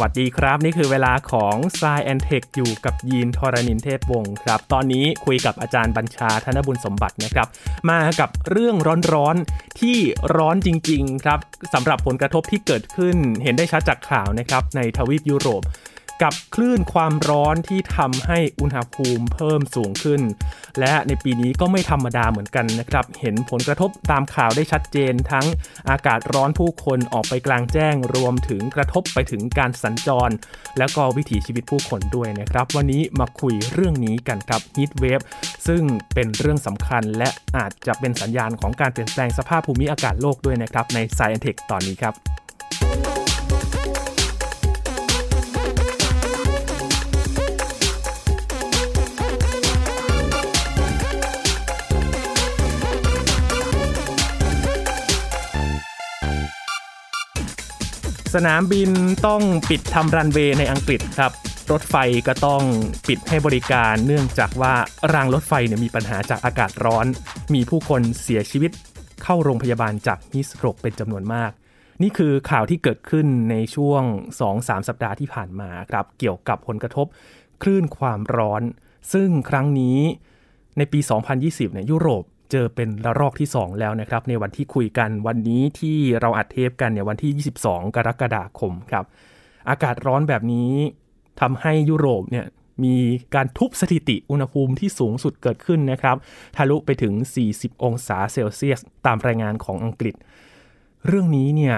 วัสดีครับนี่คือเวลาของ s ซแอนเทคอยู่กับยีนทรณินเทพวงศ์ครับ ตอนนี้คุยกับอาจารย์บัญชาธนบุญสมบัตินะครับ มากับเรื่องร้อนๆที่ร้อนจริง ๆ ครับสำหรับผลกระทบที่เกิดขึ้นเห็นได้ชัดจากข่าวนะครับในทวีปยุโรปกับคลื่นความร้อนที่ทำให้อุณหภูมิเพิ่มสูงขึ้น และในปีนี้ก็ไม่ธรรมดาเหมือนกันนะครับ เห็นผลกระทบตามข่าวได้ชัดเจนทั้งอากาศร้อนผู้คนออกไปกลางแจ้ง รวมถึงกระทบไปถึงการสัญจรและก็วิถีชีวิตผู้คนด้วยนะครับ วันนี้มาคุยเรื่องนี้กันครับฮิตเวฟซึ่งเป็นเรื่องสำคัญและอาจจะเป็นสัญญาณของการเปลี่ยนแปลงสภาพภูมิอากาศโลกด้วยนะครับในไซเอนเทคตอนนี้ครับสนามบินต้องปิดทำรันเวย์ในอังกฤษครับ รถไฟก็ต้องปิดให้บริการ เนื่องจากว่ารางรถไฟเนี่ยมีปัญหาจากอากาศร้อน มีผู้คนเสียชีวิตเข้าโรงพยาบาลจากฮิสโตรกเป็นจำนวนมาก นี่คือข่าวที่เกิดขึ้นในช่วง 2-3 สัปดาห์ที่ผ่านมาครับ เกี่ยวกับผลกระทบ คลื่นความร้อน ซึ่งครั้งนี้ในปี 2020 เนี่ยยุโรปเจอเป็นระลอกที่ 2 แล้วนะครับในวันที่คุยกันวันนี้ที่เราอัดเทปกันเนี่ยวันที่ 22 กรกฎาคมครับ อากาศร้อนแบบนี้ทำให้ยุโรปเนี่ยมีการทุบสถิติอุณหภูมิที่สูงสุดเกิดขึ้นนะครับทะลุไปถึง 40 องศาเซลเซียส ตามรายงานของอังกฤษ เรื่องนี้เนี่ย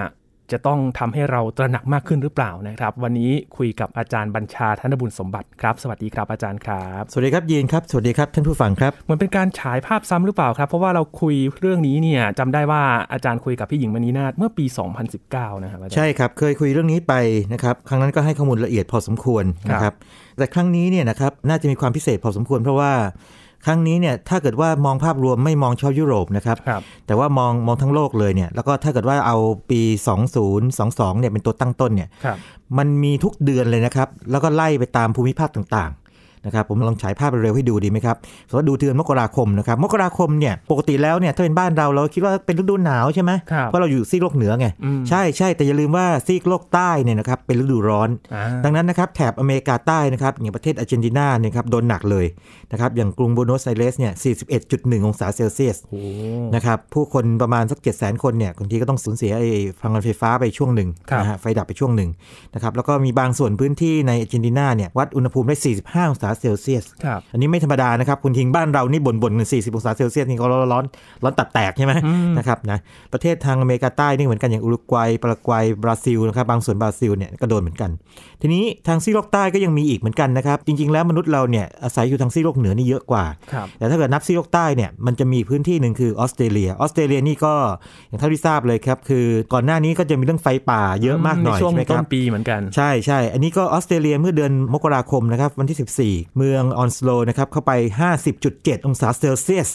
จะต้องทำให้เราตระหนักมากขึ้นหรือเปล่านะครับ วันนี้คุยกับอาจารย์บัญชาธนบุญสมบัติครับสวัสดีครับอาจารย์ครับ สวัสดีครับยีนครับสวัสดีครับ ท่านผู้ฟังครับเหมือนเป็นการฉายภาพซ้ำหรือเปล่าครับเพราะว่าเราคุยเรื่องนี้เนี่ยจำได้ว่าอาจารย์คุยกับพี่หญิงมณีนาฏเมื่อปี 2019นะครับใช่ครับเคยคุยเรื่องนี้ไปนะครับครั้งนั้นก็ให้ข้อมูลละเอียดพอสมควรนะครับแต่ครั้งนี้เนี่ยนะครับน่าจะมีความพิเศษพอสมควรเพราะว่าครั้งนี้เนี่ยถ้าเกิดว่ามองภาพรวมไม่มองเฉพาะยุโรปนะครับรบแต่ว่ามองมองทั้งโลกเลยเนี่ยแล้วก็ถ้าเกิดว่าเอาปี 2022เนี่ยเป็นตัวตั้งต้นเนี่ยมันมีทุกเดือนเลยนะครับ แล้วก็ไล่ไปตามภูมิภาคต่างนะครับผมลองฉายภาพเร็วให้ดูดีไหมครับสมมติดูเดือนมกราคมนะครับมกราคมเนี่ยปกติแล้วเนี่ยถ้าเป็นบ้านเรา เราคิดว่าเป็นฤดูหนาวใช่ไหมเพราะเราอยู่ซีกโลกเหนือไง ใช่ใช่แต่อย่าลืมว่าซีกโลกใต้เนี่ยนะครับเป็นฤดูร้อนดังนั้นนะครับแถบอเมริกาใต้นะครับอย่างประเทศอาร์เจนตินาเนี่ยครับโดนหนักเลยนะครับอย่างกรุงโบนสไอเรสเนี่ย 41.1 องศาเซลเซียสนะครับผู้คนประมาณสัก7 0 0 0 0คนเนี่ยบางทีก็ต้องสูญเสียไอ้พลังงานไฟฟ้าไปช่วงหนึ่งนะฮะไฟดับไปช่วงหนึ่งนะครับแล้วก็มีบางส่วนพื้นที่ในอาร์เจนตินาเนี่ยวัดอุณหภูมิได้45องศาาเซลเซียสอันนี้ไม่ธรรมดานะครับ คุณทิงบ้านเรานี่บ่นบ่นือนสี่สิบองศาเซลเซียสนี่ก็ร้อนร้อนตับแตกใช่ไหมนะครับนะ ประเทศทางอเมริกาใต้นี่เหมือนกันอย่างอุรุกวัยปารากวัยบราซิลนะครับบางส่วนบราซิลเนี่ยก็โดนเหมือนกัน ทีนี้ทางซีโลกใต้ก็ยังมีอีกเหมือนกันนะครับ จริง ๆแล้วมนุษย์เราเนี่ยอาศัยอยู่ทางซีโลกเหนือนี่เยอะกว่า แต่ถ้าเกิดนับซีโลกใต้เนี่ยมันจะมีพื้นที่หนึ่งคือออสเตรเลียออสเตรเลียนี่ก็อย่างเท่าที่ทราบเลยครับคือก่อนหน้านี้ก็จะมีเรื่องไฟป่าเยอะมากหน่อยใช่ไหมครับต้นปีเหมือนกัน ใช่ใช่อันนี้ก็ออสเตรเลียเมื่อเดือนมกราคมนะครับวันที่เมืองออนสโลนะครับเข้าไป 50.7 องศาเซลเซียส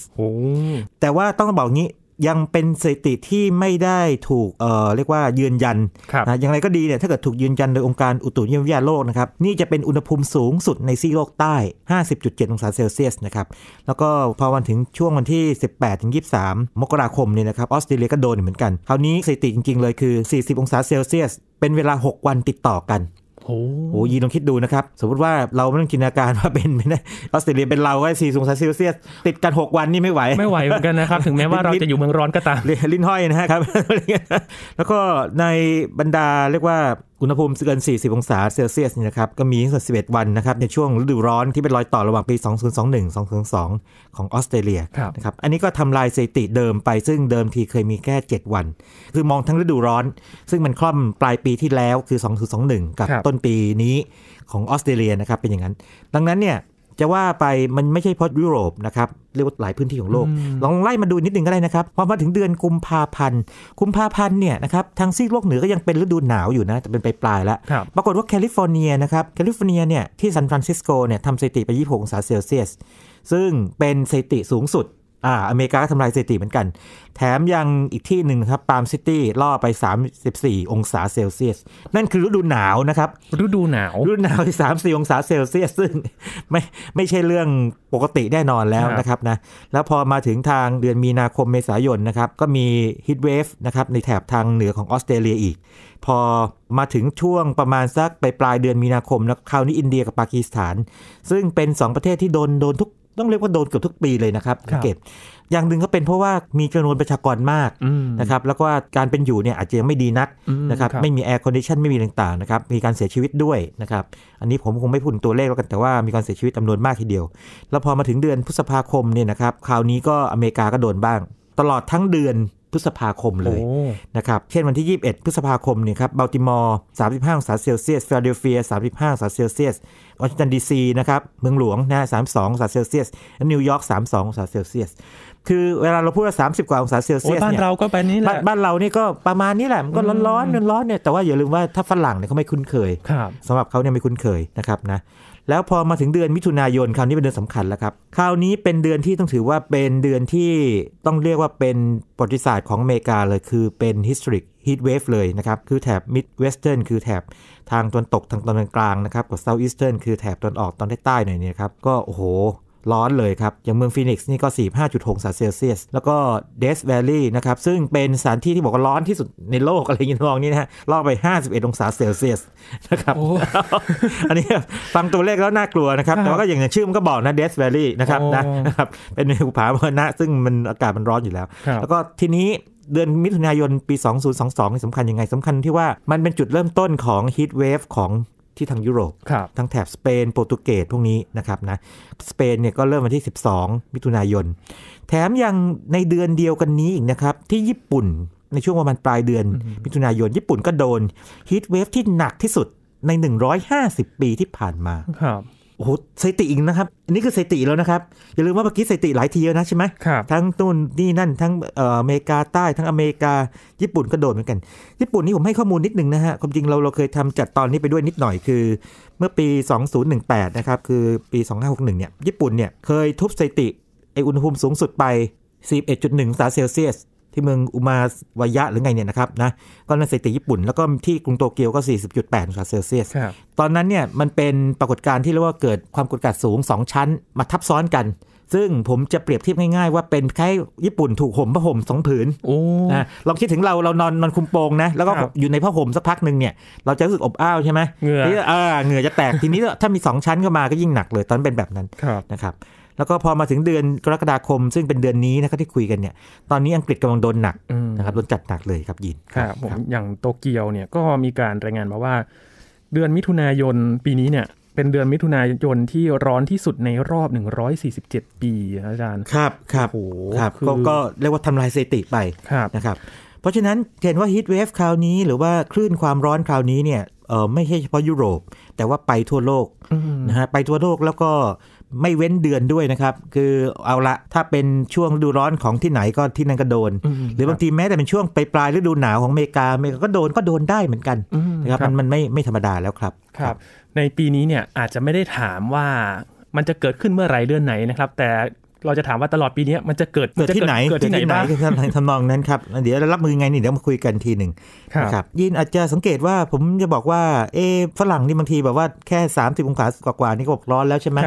แต่ว่าต้องบอกงี้ยังเป็นสถิติที่ไม่ได้ถูกเอ่อเรียกว่ายืนยันนะอย่างไรก็ดีเนี่ยถ้าเกิดถูกยืนยันโดยองค์การอุตุนิยมวิทยาโลกนะครับนี่จะเป็นอุณหภูมิสูงสุดในซีโลกใต้ 50.7 องศาเซลเซียสนะครับแล้วก็พอวันถึงช่วงวันที่ 18ถึง23 มกราคมเนี่ยนะครับออสเตรเลียก็โดนเหมือนกัน คราวนี้สถิติจริงๆเลยคือ 40 องศาเซลเซียส เป็นเวลา 6 วันติดต่อกันโอ้โหยีลองคิดดูนะครับ สมมติว่าเราไม่ต้องจินตนาการว่าเป็นไม่ได้ออสเตรเลียเป็นเราก็สี่สูงซีซเซียสติดกัน 6 วันนี่ไม่ไหวไม่ไหวเหมือนกันนะครับ ถึงแม้ว่าเราจะอยู่เมืองร้อนก็ตามลิ้นห้อยนะครับแล้วก็ในบรรดาเรียกว่าอุณหภูมิเกิน 40 องศาเซลเซียสนะครับก็มีสัก11 วันนะครับในช่วงฤดูร้อนที่เป็นรอยต่อระหว่างปี 2021-2022 ของออสเตรเลียนะครับอันนี้ก็ทำลายสถิติเดิมไป ซึ่งเดิมทีเคยมีแค่ 7 วัน คือมองทั้งฤดูร้อน ซึ่งมันคล่อมปลายปีที่แล้วคือ 2021 กับต้นปีนี้ของออสเตรเลียนะครับ เป็นอย่างนั้น ดังนั้นเนี่ยจะว่าไปมันไม่ใช่เพราะยุโรปนะครับ เรียกว่าหลายพื้นที่ของโลก ลองไล่มาดูนิดนึงก็ได้นะครับพอมาถึงเดือนกุมภาพันธ์ กุมภาพันธ์เนี่ยนะครับทางซีกโลกเหนือก็ยังเป็นฤดูหนาวอยู่นะแต่เป็นปลายปลายแล้ว ปรากฏว่าแคลิฟอร์เนียนะครับแคลิฟอร์เนียเนี่ยที่ซานฟรานซิสโกเนี่ยทำสถิติไป 26องศาเซลเซียสซึ่งเป็นสถิติสูงสุดอ่าอเมริกาก็ทำลายสถิติเหมือนกัน แถมยังอีกที่หนึ่งครับปาล์มซิตี้ล่อไป 34 องศาเซลเซียส นั่นคือฤดูหนาวนะครับฤดูหนาวฤดูหนาวที่34 องศาเซลเซียส ซึ่งไม่ไม่ใช่เรื่องปกติแน่นอนแล้วนะครับนะแล้วพอมาถึงทางเดือนมีนาคมเมษายนนะครับก็มีฮิทเวฟนะครับในแถบทางเหนือของออสเตรเลียอีก พอมาถึงช่วงประมาณสักไปปลายเดือนมีนาคมแล้วคราวนี้อินเดียกับปากีสถาน ซึ่งเป็น 2 ประเทศที่โดนโดนทุกต้องเรียกว่าโดนเกือบทุกปีเลยนะครับภูเก็ตอย่างหนึ่งก็เป็นเพราะว่ามีจำนวนประชากรมากนะครับ แล้วก็การเป็นอยู่เนี่ยอาจจะยังไม่ดีนักนะครับ ไม่มีแอร์คอนดิชันไม่มีต่างๆนะครับ มีการเสียชีวิตด้วยนะครับ อันนี้ผมคงไม่พูดตัวเลขแล้วกันแต่ว่ามีการเสียชีวิตจานวนมากทีเดียว แล้วพอมาถึงเดือนพฤษภาคมเนี่ยนะครับ คราวนี้ก็อเมริกาก็โดนบ้าง ตลอดทั้งเดือนพฤษภาคมเลยนะครับ เช่นวันที่ 21 พฤษภาคมเนี่ยครับบัลติมอร์ 35องศาเซลเซียสฟิลาเดลเฟีย35องศาเซลเซียสวอชิงตันดีซีนะครับ เมืองหลวงนะ32องศาเซลเซียสนิวยอร์ก 32องศาเซลเซียส คือเวลาเราพูดว่า 30 กว่าองศาเซลเซียสบ้านเราก็ไปนี้แหละ บ้านเรานี่ก็ประมาณนี้แหละ มันก็ร้อนๆร้อนร้อนเนี่ย แต่ว่าอย่าลืมว่าถ้าฝรั่งเนี่ยเขาไม่คุ้นเคยสำหรับเขาเนี่ยไม่คุ้นเคยนะครับนะแล้วพอมาถึงเดือนมิถุนายนคราวนี้เป็นเดือนสำคัญแล้วครับคราวนี้เป็นเดือนที่ต้องถือว่าเป็นเดือนที่ต้องเรียกว่าเป็นประวัติศาสตร์ของอเมริกาเลยคือเป็น historic heat wave เลยนะครับคือแถบ mid western คือแถบทางตอนตกทางตอนกลางนะครับกับ south eastern คือแถบตอนออกตอนใต้ๆหน่อยนี่ครับก็โอ้โหร้อนเลยครับ อย่างเมืองฟีนิกซ์นี่ก็ 45.6 ศาเซลเซียส แล้วก็เดสแวลลี่นะครับ ซึ่งเป็นสถานที่ที่บอกว่าร้อนที่สุดในโลกอะไรอย่างนี้ลองนี่นะฮะล่อไป 51 องศาเซลเซียสนะครับ อันนี้ฟังตัวเลขแล้วน่ากลัวนะครับ แต่ว่าก็อย่างชื่อมันก็บอกนะเดสแวลลี่นะครับนะครับ เป็นภูผาเมรณะ ซึ่งมันอากาศมันร้อนอยู่แล้ว แล้วก็ทีนี้เดือนมิถุนายนปี 2022นี่สำคัญยังไงสำคัญที่ว่ามันเป็นจุดเริ่มต้นของฮีทเวฟของที่ทางยุโรป ทั้งแถบสเปน โปรตุเกสพวกนี้นะครับนะ สเปนเนี่ยก็เริ่มวันที่ 12 มิถุนายน แถมยังในเดือนเดียวกันนี้อีกนะครับ ที่ญี่ปุ่นในช่วงประมาณปลายเดือน มิถุนายน ญี่ปุ่นก็โดนฮีทเวฟที่หนักที่สุดใน 150 ปีที่ผ่านมาครับโอ้โหสถิติอีกนะครับอันนี้คือสถิติแล้วนะครับ อย่าลืมว่าเมื่อกี้สถิติหลายทีแล้วนะใช่ไหมครับทั้งนู่นนี่นั่นทั้งอเมริกาใต้ทั้งอเมริกาญี่ปุ่นก็โดนเหมือนกัน ญี่ปุ่นนี่ผมให้ข้อมูลนิดนึงนะฮะความจริงเราเราเคยทำจัดตอนนี้ไปด้วยนิดหน่อย คือเมื่อปี 2018 นะครับ คือปี 2561 เนี่ย ญี่ปุ่นเนี่ยเคยทุบสถิติไออุณหภูมิสูงสุดไป11.1องศาเซลเซียสที่เมืองอุมาวายะหรือไงเนี่ยนะครับนะก็นั่นสถิติญี่ปุ่น แล้วก็ที่กรุงโตเกียวก็ 40.8องศาเซลเซียสตอนนั้นเนี่ยมันเป็นปรากฏการณ์ที่เรียกว่าเกิดความกดอากาศสูง 2 ชั้นมาทับซ้อนกัน ซึ่งผมจะเปรียบเทียบง่ายๆ ว่าเป็นแค่ญี่ปุ่นถูกห่มผ้าห่มสองผืนนะลองคิดถึงเราเรานอนนอนคุมโปงนะแล้วก็อยู่ในผ้าห่มสักพักหนึ่งเนี่ยเราจะรู้สึกอบอ้าวใช่ไหมเหงื่อเหงื่อจะแตกทีนี้ถ้ามี2ชั้นเข้ามาก็ยิ่งหนักเลยตอนเป็นแบบนั้นนะครับแล้วก็พอมาถึงเดือนกรกฎาคมซึ่งเป็นเดือนนี้นะครับที่คุยกันเนี่ยตอนนี้อังกฤษกำลังโดนหนักนะครับโดนจัดหนักเลยครับยินครับผมอย่างโตเกียวเนี่ยก็มีการรายงานมาว่า เดือนมิถุนายนปีนี้เนี่ยเป็นเดือนมิถุนายนที่ร้อนที่สุดในรอบ 147 ปีอาจารย์ครับครับโอ้ครับก็เรียกว่าทำลายสถิติไปนะครับ เพราะฉะนั้นเห็นว่าฮิตเวฟคราวนี้หรือว่าคลื่นความร้อนคราวนี้เนี่ยเออไม่ใช่เฉพาะยุโรปแต่ว่าไปทั่วโลกนะฮะไปทั่วโลกแล้วก็ไม่เว้นเดือนด้วยนะครับคือเอาละถ้าเป็นช่วงฤดูร้อนของที่ไหนก็ที่นั่นก็โดน หรือบางทีแม้แต่เป็นช่วงปลายปลายฤดูหนาวของอเมริกาอเมริกาก็โดนก็โดนได้เหมือนกันนะครับมันมันไม่ไม่ธรรมดาแล้วครับครับ ในปีนี้เนี่ยอาจจะไม่ได้ถามว่ามันจะเกิดขึ้นเมื่อไรเดือนไหนนะครับ แต่เราจะถามว่าตลอดปีนี้มันจะเกิดเกิดที่ไหนเกิดที่ไหนบ้างทำนองนั้นครับเดี๋ยวเรารับมือไงนี่เดี๋ยวมาคุยกันทีหนึ่งครับยินอาจจะสังเกตว่าผมจะบอกว่า เอฝรั่งนี่บางทีแบบว่าแค่30องศากว่าๆนี่ก็บร้อนแล้วใช่ไหม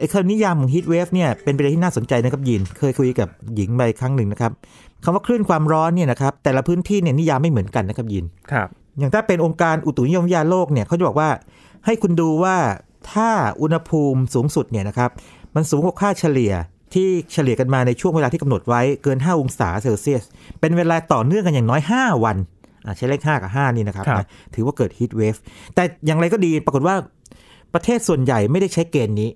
ไอ้คำนิยามของฮีทเวฟเนี่ยเป็นประเด็นที่น่าสนใจนะครับยิน เคยคุยกับหญิงไปครั้งหนึ่งนะครับคำว่าคลื่นความร้อนเนี่ยนะครับแต่ละพื้นที่เนี่ยนิยามไม่เหมือนกันนะครับยินครับอย่างถ้าเป็นองค์การอุตุนิยมวิทยาโลกเนี่ยเขาจะบอกว่าให้คุณดูว่าถ้าอุณหภูมิสูงสุดเนี่ยนะครับมันสูงกว่าค่าเฉลี่ยที่เฉลี่ยกันมาในช่วงเวลาที่กำหนดไว้ เกิน 5 องศาเซลเซียสเป็นเวลาต่อเนื่องกันอย่างน้อย 5 วันใช้เลข5กับ 5 นี่นะครับรบถือว่าเกิดฮีทเวฟแต่อย่างไรก็ดีปรากฏว่า ประเทศส่วนใหญ่ไม่ได้ใช้เกณฑ์นี้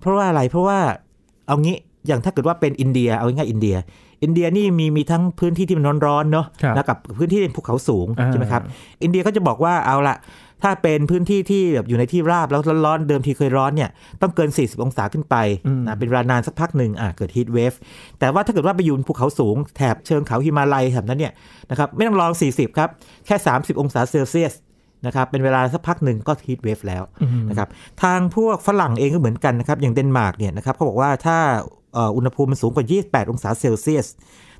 เพราะว่าอะไรเพราะว่าเอางี้อย่างถ้าเกิดว่าเป็นอินเดียเอาง่ายอินเดีย อินเดียนี่มีมีทั้งพื้นที่ที่มันร้อนๆเนาะแล้วกับพื้นที่เป็นภูเขาสูงใช่ไหมครับอินเดียก็จะบอกว่าเอาละถ้าเป็นพื้นที่ที่แบบอยู่ในที่ราบแล้วร้อนๆเดิมทีเคยร้อนเนี่ยต้องเกิน 40 องศาขึ้นไปนะเป็นเวลานานสักพักหนึ่งอ่ะเกิดฮีทเวฟแต่ว่าถ้าเกิดว่าไปอยู่ภูเขาสูงแถบเชิงเขาฮิมาลัยแถบนั้นเนี่ยนะครับไม่ต้องรอง40ครับแค่ 30 องศาเซลเซียสนะครับเป็นเวลาสักพักหนึ่งก็ฮีทเวฟแล้วนะครับทางพวกฝรั่งเองก็เหมือนกันนะครับอย่างเดนมาร์กเนี่ยนะครับเขาบอกว่าถ้าอุณหภูมิมันสูงกว่า 28 องศาเซลเซียส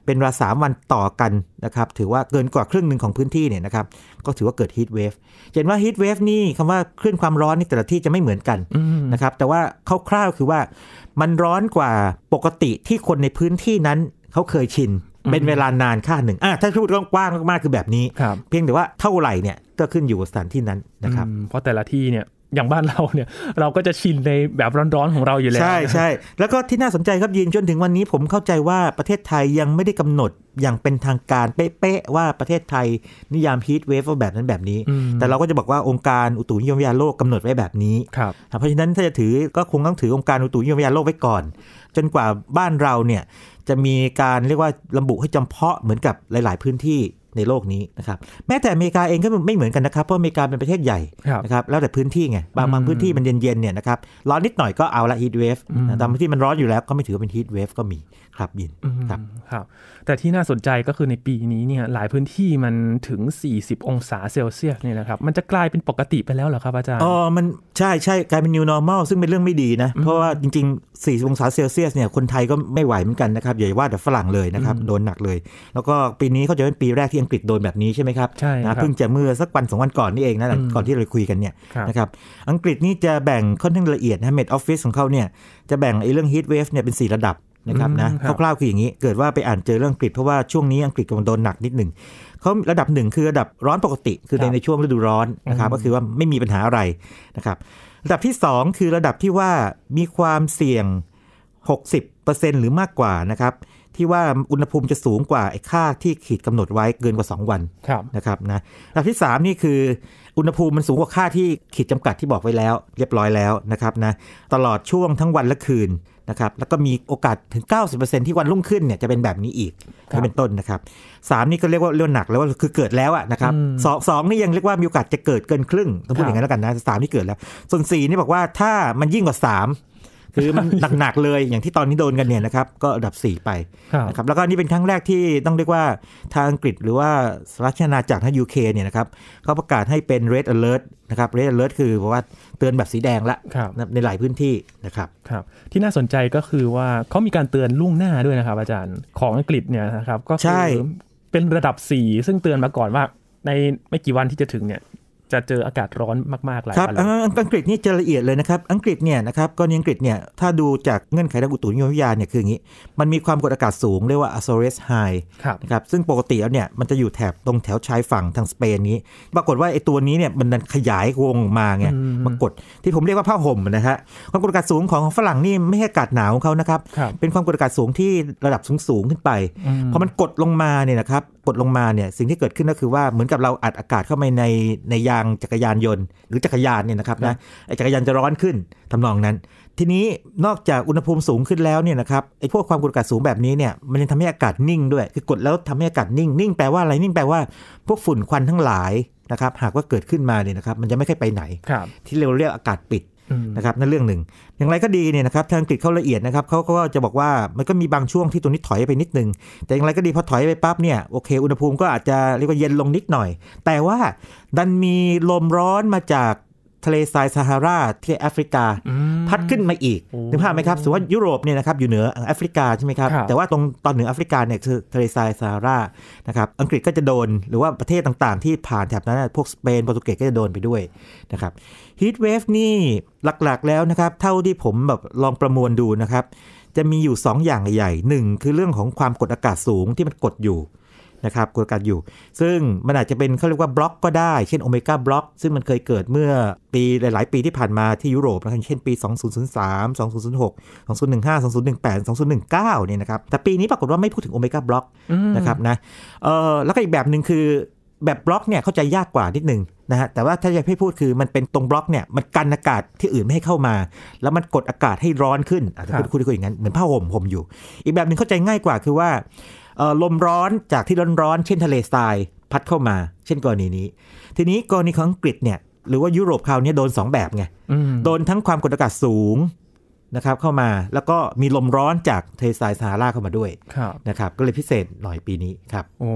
เป็นเวลา3วันต่อกันนะครับ ถือว่าเกินกว่าครึ่งหนึ่งของพื้นที่เนี่ยนะครับก็ถือว่าเกิดฮีทเวฟเห็นว่าฮีทเวฟนี่คำว่าคลื่นความร้อนนี่แต่ละที่จะไม่เหมือนกันนะครับแต่ว่าคร่าวๆคือว่ามันร้อนกว่าปกติที่คนในพื้นที่นั้นเขาเคยชินเป็นเวลานานค่าหนึ่งถ้าพูดกว้างมากๆคือแบบนี้ เพียงแต่ว่าเท่าไหร่เนี่ยก็ขึ้นอยู่กับสถานที่นั้นนะครับ เพราะแต่ละที่เนี่ย อย่างบ้านเราเนี่ยเราก็จะชินในแบบร้อนๆของเราอยู่แล้ว ใช่ใช่ แล้วก็ที่น่าสนใจครับยินจนถึงวันนี้ ผมเข้าใจว่าประเทศไทยยังไม่ได้กำหนดอย่างเป็นทางการเป๊ะๆว่าประเทศไทยนิยามฮีทเวฟแบบนั้นแบบนี้ แต่เราก็จะบอกว่าองค์การอุตุนิยมวิทยาโลกกาหนดไว้แบบนี้ครับเพราะฉะนั้นถ้าจะถือก็คงต้องถือองค์การอุตุนิยมวิทยาโลกไว้ก่อน จนกว่าบ้านเราเนี่ยจะมีการเรียกว่าระบุให้จำเพาะเหมือนกับหลายๆพื้นที่ในโลกนี้นะครับแม้แต่อเมริกาเองก็ไม่เหมือนกันนะครับเพราะอเมริกาเป็นประเทศใหญ่นะครับแล้วแต่พื้นที่ไงบางบางพื้นที่มันเย็นๆเนี่ยนะครับร้อนนิดหน่อยก็เอาละฮีทเวฟแต่พื้นที่มันร้อนอยู่แล้วก็ไม่ถือว่าเป็นฮีทเวฟก็มีครับยินครับครับแต่ที่น่าสนใจก็คือในปีนี้เนี่ยหลายพื้นที่มันถึง 40 องศาเซลเซียสเนี่ยนะครับมันจะกลายเป็นปกติไปแล้วเหรอครับอาจารย์อ๋อมันใช่ใช่กลายเป็น new normal ซึ่งเป็นเรื่องไม่ดีนะเพราะว่าจริงๆ40องศาเซลเซียสเนี่ยคนไทยก็ไม่ไหวเหมือนกันนะครับหญ่ว่าแต่ฝรั่งเลยนะครับโดนหนักเลย แล้วก็ปีนี้เขาจะเป็นปีแรกที่อังกฤษโดนแบบนี้ใช่ไหมครับใช่นะ เพิ่งจะเมื่อสักวันสองวันก่อนนี่เองนะก่อนที่เราคุยกันเนี่ยนะครับ อังกฤษนี่จะแบ่งค่อนข้างละเอียดนะ เมดออฟฟิศของเขาเนี่ยจะแบ่งไอ้เรื่องฮีทเวฟเนี่ยเป็น 4 ระดับนะครับนะคร่าวๆคืออย่างนี้ เกิดว่าไปอ่านเจอเรื่องอังกฤษ เพราะว่าช่วงนี้อังกฤษกำลังโดนหนักนิดหนึ่ง เขาระดับหนึ่งคือระดับร้อนปกติ คือในในช่วงฤดูร้อนนะครับก็คือว่าไม่มีปัญหาอะไรนะครับ ระดับที่ 2 คือระดับที่ว่ามีความเสี่ยง 60%หรือมากกว่านะครับที่ว่าอุณหภูมิจะสูงกว่าไอ้ค่าที่ขีดกำหนดไว้เกินกว่า 2 วันนะครับนะหลักที่ 3นี่คืออุณหภูมิมันสูงกว่าค่าที่ขีดจำกัดที่บอกไว้แล้ว เรียบร้อยแล้วนะครับนะตลอดช่วงทั้งวันและคืนนะครับแล้วก็มีโอกาสถึง 90%ที่วันรุ่งขึ้นเนี่ยจะเป็นแบบนี้อีกเป็นต้นนะครับสามนี่ก็เรียกว่าเรียกหนักแล้วว่าคือเกิดแล้วอะนะครับสองสองนี่ยังเรียกว่ามีโอกาสจะเกิดเกินครึ่งต้องพูดอย่างนั้นแล้วกันนะสามนี่เกิดแล้วส่วนสี่นี่บอกว่าถ้ามันยิ่งกว่าสามคือมันหนักๆเลยอย่างที่ตอนนี้โดนกันเนี่ยนะครับก็อันดับ 4 ไปนะครับแล้วก็นี่เป็นครั้งแรกที่ต้องเรียกว่าทางอังกฤษหรือว่าสหรัชอาณาจักรท้งยูเคเนี่ยนะครับเขาประกาศให้เป็น red alert นะครับ red alert คือเพราะว่าเตือนแบบสีแดงละในหลายพื้นที่นะครับครับที่น่าสนใจก็คือว่าเขามีการเตือนล่วงหน้าด้วยนะครับ อาจารย์ของอังกฤษเนี่ยนะครับก็คือเป็นระดับ4ซึ่งเตือนมาก่อนว่าในไม่กี่วันที่จะถึงเนี่ยจะเจออากาศร้อนมาก ๆ หลายครับอังกฤษนี่จะละเอียดเลยนะครับ อังกฤษเนี่ยนะครับก็อังกฤษเนี่ย ถ้าดูจากเงื่อนไขทางอุตุนิยมวิทยาเนี่ยคืออย่างนี้ มันมีความกดอากาศสูงเรียกว่า Azores High นะครับ ซึ่งปกติแล้วเนี่ยมันจะอยู่แถบตรงแถวชายฝั่งทางสเปนนี้ ปรากฏว่าไอ้ตัวนี้เนี่ยมันขยายวงมาไงมากด ที่ผมเรียกว่าผ้าห่มนะฮะ ความกดอากาศสูงของฝรั่งนี่ไม่ใช่อากาศหนาวของเขานะครับ เป็นความกดอากาศสูงที่ระดับสูงๆขึ้นไป พอมันกดลงมาเนี่ยนะครับดลงมาเนี่ยสิ่งที่เกิดขึ้นก็คือว่าเหมือนกับเราอัดอากาศเข้าไปในในยางจักรยานยนต์ หรือจักรยานเนี่ยนะครับนะไอจักรยานจะร้อนขึ้นทำนองนั้น ทีนี้นอกจากอุณหภูมิสูงขึ้นแล้วเนี่ยนะครับไอพวกความกดอากาศสูงแบบนี้เนี่ยมันยังทำให้อากาศนิ่งด้วย คือกดแล้วทำให้อากาศนิ่งนิ่งแปลว่าอะไรนิ่งแปลว่า พวกฝุ่นควันทั้งหลายนะครับหากว่าเกิดขึ้นมาเนี่ยนะครับมันจะไม่ค่อยไปไหนที่เราเรียกอากาศปิดนะครับนั่นเรื่องหนึ่งอย่างไรก็ดีเนี่ยนะครับทางอังกฤษเขาละเอียดนะครับเขาก็จะบอกว่ามันก็มีบางช่วงที่ตัวนี้ถอยไปนิดนึง แต่อย่างไรก็ดีพอถอยไปปั๊บเนี่ยโอเคอุณหภูมิก็อาจจะเรียกว่าเย็นลงนิดหน่อย แต่ว่าดันมีลมร้อนมาจากทะเลทราย ซาฮาราที่แอฟริกาพัดขึ้นมาอีกนึกภาพไหมครับสมมติว่ายุโรปเนี่ยนะครับอยู่เหนือแอฟริกาใช่ไหมครับแต่ว่าตรงตอนเหนือแอฟริกาเนี่ยคือทะเลทราย ซาฮารานะครับอังกฤษก็จะโดนหรือว่าประเทศต่างๆที่ผ่านแถบนั้นพวกสเปนโปรตุเกสก็จะโดนไปด้วยนะครับฮีทเวฟนี่หลัก ๆแล้วนะครับเท่าที่ผมแบบลองประมวลดูนะครับ จะมีอยู่ 2 อย่างใหญ่หนึ่งคือเรื่องของความกดอากาศสูงที่มันกดอยู่นะครับกลกันอยู่ ซึ่งมันอาจจะเป็นเขาเรียกว่าบล็อกก็ได้ เช่นโอเมก้าบล็อกซึ่งมันเคยเกิดเมื่อปีหลายๆ ปีที่ผ่านมาที่ยุโรปนะครับเช่นปี2003 2006 2015 2018 2019เนี่ยนะครับ แต่ปีนี้ปรากฏว่าไม่พูดถึงโอเมก้าบล็อกนะครับนะเออแล้วก็อีกแบบหนึ่งคือแบบบล็อกเนี่ยเข้าใจยากกว่านิดนึงนะฮะแต่ว่าถ้าจะให้พูดคือมันเป็นตรงบล็อกเนี่ยมันกันอากาศที่อื่นไม่ให้เข้ามา แล้วมันกดอากาศให้ร้อนขึ้นอาจจะพูดคุยอย่างนั้นเหมือนผ้าห่มห่มอยู่ อีกแบบหนึ่งเข้าใจง่ายกว่าคือว่าลมร้อนจากที่ร้อนๆเช่นทะเลทรายพัดเข้ามา เช่นกรณีนี้ ทีนี้กรณีของอังกฤษเนี่ยหรือว่ายุโรปคราวนี้โดน 2 แบบไงโดนทั้งความกดอากาศสูงนะครับเข้ามา แล้วก็มีลมร้อนจากเทสายซาฮาราเข้ามาด้วยนะครับก็เลยพิเศษหน่อยปีนี้ครับ โอ้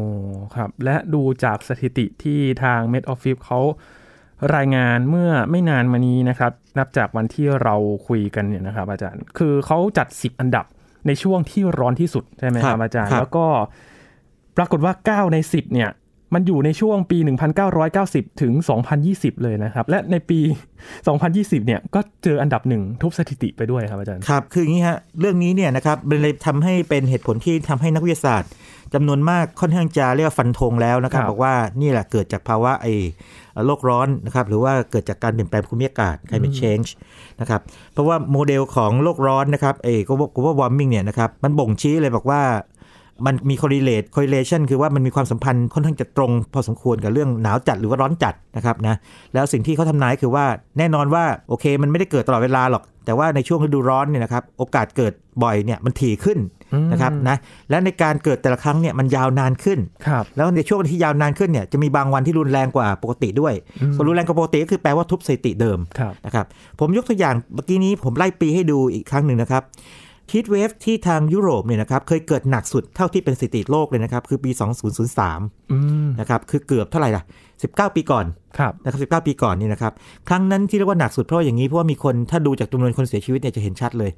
ครับ และดูจากสถิติที่ทาง Met Office เขารายงานเมื่อไม่นานมานี้นะครับนับจากวันที่เราคุยกันเนี่ยนะครับอาจารย์คือเขาจัด10อันดับในช่วงที่ร้อนที่สุดใช่ไหมครับอาจารย์แล้วก็ปรากฏว่า 9 ใน 10เนี่ยมันอยู่ในช่วงปี 1990 ถึง 2020 เลยนะครับ และในปี 2020เนี่ยก็เจออันดับหนึ่งทุบสถิติไปด้วยครับ อาจารย์ครับคืออย่างนี้ฮะเรื่องนี้เนี่ยนะครับเป็นเลยทำให้เป็นเหตุผลที่ทำให้นักวิทยาศาสตร์ จำนวนมากค่อนข้างจะเรียกฟันธงแล้วนะครับบอกว่านี่แหละเกิดจากภาวะไอ้โลกร้อนนะครับหรือว่าเกิดจากการเปลี่ยนแปลงภูมิอากาศ climate change นะครับเพราะว่าโมเดลของโลกร้อนนะครับเอ g ก o ว่า warming เนี่ยนะครับ มันบ่งชี้เลยบอกว่ามันมี correlate correlation คือว่ามันมีความสัมพันธ์ค่อนข้างจะตรง พอสมควรกับเรื่องหนาวจัดหรือว่าร้อนจัดนะครับนะ แล้วสิ่งที่เขาทำนายคือว่าแน่นอนว่าโอเคมันไม่ได้เกิดตลอดเวลาหรอก แต่ว่าในช่วงฤดูร้อนเนี่ยนะครับโอกาสเกิดบ่อยเนี่ยมันถี่ขึ้นนะครับนะและในการเกิดแต่ละครั้งเนี่ยมันยาวนานขึ้น แล้วในช่วงที่ยาวนานขึ้นเนี่ยจะมีบางวันที่รุนแรงกว่าปกติด้วยส่วนรุนแรงกว่าปกติก็คือแปลว่าทุบสถิติเดิมนะครับผมยกตัวอย่างเมื่อกี้นี้ผมไล่ปีให้ดูอีกครั้งหนึ่งนะครับฮีทเวฟที่ทางยุโรปเนี่ยนะครับเคยเกิดหนักสุดเท่าที่เป็นสถิติโลกเลยนะครับ คือปี 2003นะครับคือเกือบเท่าไหร่ล่ะ19 ปีก่อนนะครับ19 ปีก่อนนี่นะครับครั้งนั้นที่เรียกว่าหนักสุดเพราะอย่างนี้เพราะว่ามีคนถ้าดูจากจำนวนคนเสียชีวิตเนี่ยจะเห็นชัดเลย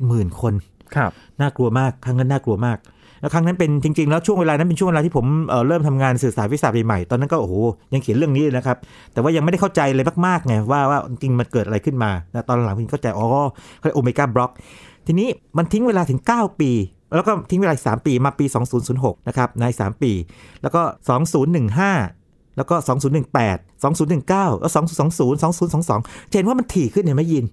70,000 คนครับน่ากลัวมากครั้งนั้นน่ากลัวมากแล้วครั้งนั้นเป็นจริงๆแล้ว ช่วงเวลานั้นเป็นช่วงเวลาที่ผมเเริ่มทำงานสื่อสารวิสาใหม่ๆตอนนั้นก็โอ้โหยังเขียนเรื่องนี้เลยนะครับแต่ว่ายังไม่ได้เข้าใจเลยมากๆไงว่าว่าจริงมันเกิดอะไรขึ้นมาตอนหลังผมเข้าใจอ๋อเขาเรียกโอเมก้าบล็อกทีนี้มันทิ้งเวลาถึง 9 ปี แล้วก็ทิ้งเวลา3ปีมาปี2006นะครับใน3ปี แล้วก็ 2015แล้วก็ 2018 2019 แล้ว 2020 2022เห็นว่ามันถี่ขึ้นเห็นไหมยิน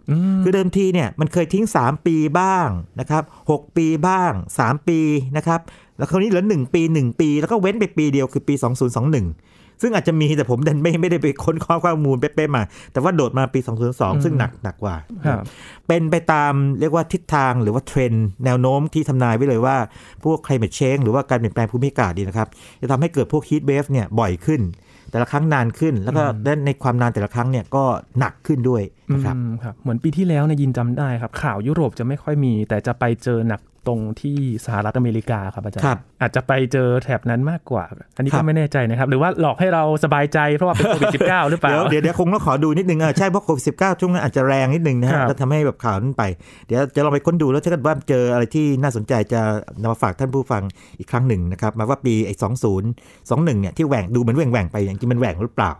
คือเดิมทีเนี่ยมันเคยทิ้ง 3 ปีบ้างนะครับ6ปีบ้าง 3 ปีนะครับ แล้วคราวนี้เหลือ 1 ปี 1 ปี แล้วก็เว้นไปปีเดียวคือปี 2021 ซึ่งอาจจะมีแต่ผมไม่ไม่ได้ไปค้นข้อความูลเป๊ะๆมา แต่ว่าโดดมาปี 2022 ซึ่งหนักหนักกว่า เป็นไปตามเรียกว่าทิศทางหรือว่าเทรนด์แนวโน้มที่ทำนายไว้เลยว่า พวก climate change หรือว่าการเปลี่ยนแปลงภูมิอากาศดีนะครับจะทำให้เกิดพวก heat wave เนี่ยบ่อยขึ้นแต่ละครั้งนานขึ้น แล้วก็ในความนานแต่ละครั้งเนี่ยก็หนักขึ้นด้วยนะครับรบเหมือนปีที่แล้วนยยินจำได้ครับ ข่าวยุโรปจะไม่ค่อยมี แต่จะไปเจอหนักตรงที่สหรัฐอเมริกาครับอาจารย์อาจจะไปเจอแถบนั้นมากกว่า อันนี้ก็ไม่แน่ใจนะครับ หรือว่าหลอกให้เราสบายใจเพราะว่าเป็นโควิดสิหรือเปล่าเดี๋ยวเดี๋ยวคงต้องขอดูนิดนึงออะใช่เพราะโควิดสิช่วงนั้นอาจจะแรงนิดนึงนะฮะแล้วทำให้แบบข่าวนั้นไป เดี๋ยวจะลองไปค้นดูแล้วถ้าเกิดว่าเจออะไรที่น่าสนใจจะนำมาฝากท่านผู้ฟังอีกครั้งหนึ่งนะครับมาว่าปีไอ้สองศูนย์สองหนึ่งเนี่ยที่แหว่งดูเหมือนแหว่งแหว่งไปอย่างจริงมันแหว่งหรือเปล่า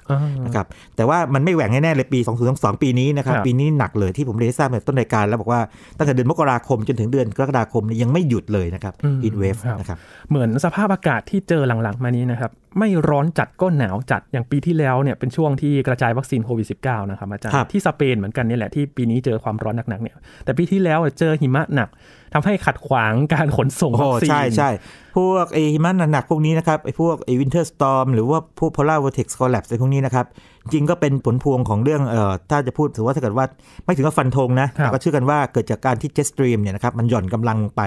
นะครับแต่ว่ามันไม่แหว่งแน่เลยปี2 0 2 2 ปีนี้นะครับปีนี้หนักเลยที่ผมเรียนทราบในต้นรายการแล้วบอกว่าตั้งแต่เดือนมกราคมจนถึงเดือนกรกฎาคมนี่ยยังไม่หยุดเลยนะครับฮีทเวฟนะครับ เหมือนสภาพอากาศที่เจอหลังๆ มานี้นะครับ ไม่ร้อนจัดก็หนาวจัดอย่างปีที่แล้วเนี่ยเป็นช่วงที่กระจายวัคซีนโควิด -19 นะครับอาจารย์ที่สเปนเหมือนกันนี่แหละ ที่ปีนี้เจอความร้อนหนัก ๆ เนี่ย แต่ปีที่แล้วเจอหิมะหนักทำให้ขัดขวางการขนส่งวัคซีนใช่ใช่ พวกไอหิมะหนักๆพวกนี้นะครับไอพวกไอวินเทอร์สตอร์มหรือว่าพวกพลาร์วอเท็กซ์คอลลปส์ไอพวกนี้นะครับ จริงก็เป็นผลพวงของเรื่องเอ่อถ้าจะพูดถือว่าถ้าเกิดว่า ไม่ถึงกับฟันธงนะแต่ก็เชื่อกันว่าเกิดจากการที่เจสตรีมเนี่ยนะครับมันหย่อนกำลังไป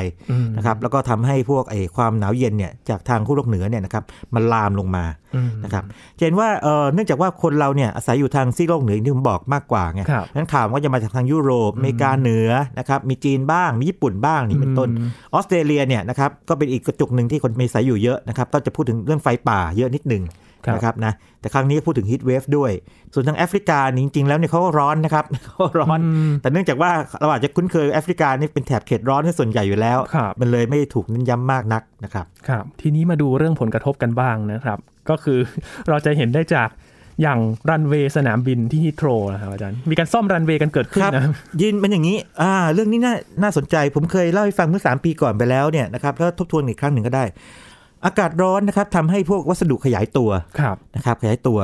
นะครับแล้วก็ทำให้พวกไอความหนาวเย็นเนี่ยจากทางคู่โลกเหนือเนี่ยนะครับมันลามลงมานะครับเห็นว่าเอ่อเนื่องจากว่าคนเราเนี่ยอาศัยอยู่ทางซีโลกเหนือที่ผมบอกมากกว่าไงนั้นข่าวก็จะมาจากทางยุโรปอเมริกาเหนือนะครับมีจีนบ้างมีญี่ปุ่นบ้างนี่เป็นต้นออสเตรเลียเนี่ยนะครับก็เป็นอีกกระจุกหนึ่งที่คนมีสายอยู่เยอะนะครับก็จะพูดถึงเรื่องไฟป่าเยอะนิดหนึ่งนะครับนะแต่ครั้งนี้พูดถึงฮิทเวฟด้วย ส่วนทางแอฟริกาจริง ๆ แล้วเนี่ยเขาก็ร้อนนะครับเขาร้อน แต่เนื่องจากว่าเราอาจจะคุ้นเคยแอฟริกานี่เป็นแถบเขตร้อนที่ส่วนใหญ่อยู่แล้ว มันเลยไม่ถูกเน้นย้ำมากนักนะครับครับทีนี้มาดูเรื่องผลกระทบกันบ้างนะครับ ก็คือเราจะเห็นได้จากอย่างรันเวย์สนามบินที่ฮิตโตรนะครับอาจารย์มีการซ่อมรันเวย์กันเกิดขึ้นนะยินมันอย่างนี้ อ่าเรื่องนี้น่าน่าสนใจผมเคยเล่าให้ฟังเมื่อ 3 ปีก่อนไปแล้วเนี่ยนะครับแล้วทบทวนอีกครั้งหนึ่งก็ได้ อากาศร้อนนะครับทำให้พวกวัสดุขยายตัวครับนะครับ ขยายตัว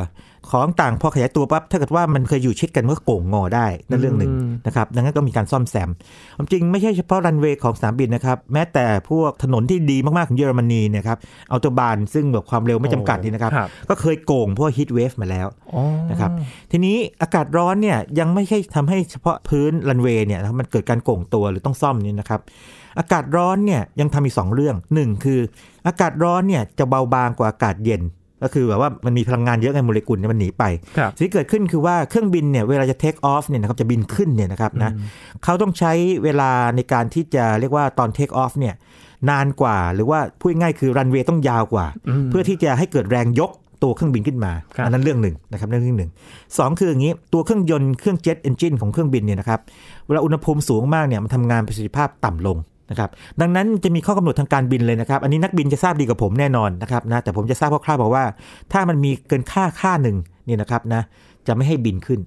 ของต่างพอขยายตัวปั๊บถ้าเกิดว่ามันเคยอยู่ชิดกันก็โก่งงอได้ นั่นเรื่องหนึ่งนะครับดังนั้นก็มีการซ่อมแซมควาจริงไม่ใช่เฉพาะรันเวย์ของสนามบินนะครับ แม้แต่พวกถนนที่ดีมาก ๆ ของเยอรมนีนะครับอัลตบานซึ่งแบบความเร็วไม่จำกัดนี่นะครับ ก็เคยโก่งพวกฮิตเวฟมาแล้วนะครับทีนี้อากาศร้อนเนี่ยยังไม่ใช่ทำให้เฉพาะพื้นรันเวย์เนี่ยมันเกิดการโก่งตัวหรือต้องซ่อมนี่นะครับ อากาศร้อนเนี่ยยังทำอีก 2 เรื่อง 1 คืออากาศร้อนเนี่ยจะเบาบางกว่าอากาศเย็นก็คือแบบว่ามันมีพลังงานเยอะไงโมเลกุลเนี่ยมันหนีไป สิ่งที่เกิดขึ้นคือว่าเครื่องบินเนี่ยเวลาจะเทคออฟเนี่ยนะครับจะบินขึ้นเนี่ยนะครับนะเขาต้องใช้เวลาในการที่จะเรียกว่าตอนเทคออฟเนี่ยนานกว่า หรือว่าพูดง่ายคือรันเวย์ต้องยาวกว่า เพื่อที่จะให้เกิดแรงยกตัวเครื่องบินขึ้นมาอันนั้นเรื่องหนึ่งนะครับเรื่องหนึ่งสองคืออย่างนี้ตัวเครื่องยนต์เครื่องเจ็ตเอนจินของเครื่องบินเนี่ยนะครับเวลาอุณหภูมิสูงมากเนี่ยมันทำงานประสิทธิภาพต่ำลงนะครับดังนั้นจะมีข้อกำหนดทางการบินเลยนะครับ อันนี้นักบินจะทราบดีกว่าผมแน่นอนนะครับนะ แต่ผมจะทราบคร่าวๆบอกว่า ถ้ามันมีเกินค่าค่าหนึ่งนี่นะครับนะจะไม่ให้บินขึ้น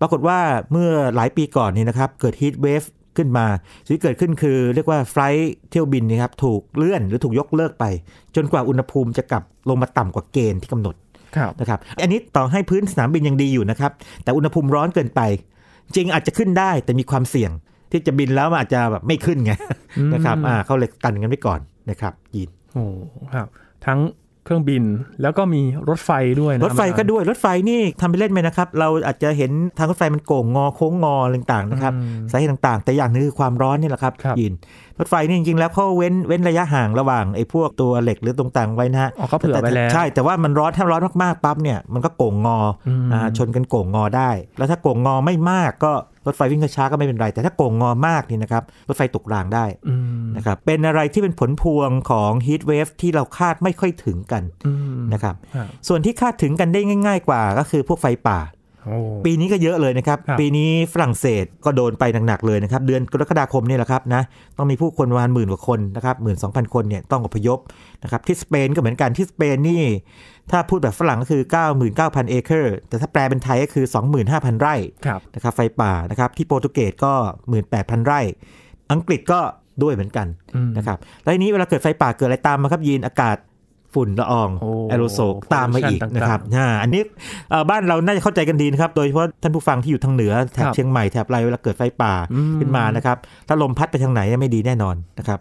ปรากฏว่าเมื่อหลายปีก่อนนี่นะครับเกิดฮีทเวฟขึ้นมาสิ่งที่เกิดขึ้นคือเรียกว่าไฟล์เที่ยวบินนะครับถูกเลื่อนหรือถูกยกเลิกไป จนกว่าอุณหภูมิจะกลับลงมาต่ำกว่าเกณฑ์ที่กำหนดนะครับอันนี้ต่อให้พื้นสนามบินยังดีอยู่นะครับแต่อุณหภูมิร้อนเกินไป จริงอาจจะขึ้นได้แต่มีความเสี่ยงที่จะบินแล้วอาจจะแบบไม่ขึ้นไงนะครับอ่าเขาเลยตันกันไว้ก่อนนะครับ ยินโอ้ครับ ทั้งเครื่องบินแล้วก็มีรถไฟด้วยนะรถไฟก็ด้วย รถไฟนี่ทำไปเล่นไหมนะครับ เราอาจจะเห็นทางรถไฟมันโก่ง งอโค้งงอต่างๆนะครับ สาเหตุต่างๆ แต่อย่างนึงคือความร้อนนี่แหละครับ ยินรถไฟนี่จริงๆแล้วเขาเว้นเว้นระยะห่างระหว่างไอ้พวกตัวเหล็กหรือตรงต่างไว้นะฮะเขาเผื่อไปแล้วใช่แต่ว่ามันร้อนถ้าร้อนมากๆปั๊บเนี่ย มันก็โก่งงอนะชนกันโก่งงอได้ แล้วถ้าโก่งงอไม่มากก็รถไฟวิ่งช้าก็ไม่เป็นไร แต่ถ้าโก่งงอมากนี่นะครับรถไฟตกรางได้นะครับเป็นอะไรที่เป็นผลพวงของฮีทเวฟที่เราคาดไม่ค่อยถึงกันนะครับส่วนที่คาดถึงกันได้ง่าย ๆกว่า ก็คือพวกไฟป่าปีนี้ก็เยอะเลยนะครับ ปีนี้ฝรั่งเศสก็โดนไปหนัก ๆ เลยนะครับเดือนกรกฎาคมนี่แหละครับนะต้องมีผู้คนประมาณหมื่นกว่าคนนะครับหมื่นสองพันคนเนี่ยต้องอพยพนะครับที่สเปนก็เหมือนกันที่สเปนนี่ ถ้าพูดแบบฝรั่งก็คือ 99,000เอเคอร์แต่ถ้าแปลเป็นไทยก็คือ 25,000 ไร่นะครับไฟป่านะครับที่โปรตุเกสก็ 18,000 ไร่ อังกฤษก็ด้วยเหมือนกันนะครับแล้วทีนี้เวลาเกิดไฟป่าเกิดอะไรตามมาครับยีนอากาศุ่นละออง แอโรโซลตามมาอีกนะครับ อันนี้บ้านเราน่าจะเข้าใจกันดีนะครับ โดยเฉพาะท่านผู้ฟังที่อยู่ทางเหนือ แถบเชียงใหม่ แถบไรเวลาเกิดไฟป่าขึ้นมานะครับ ถ้าลมพัดไปทางไหนไม่ดีแน่นอนนะครับ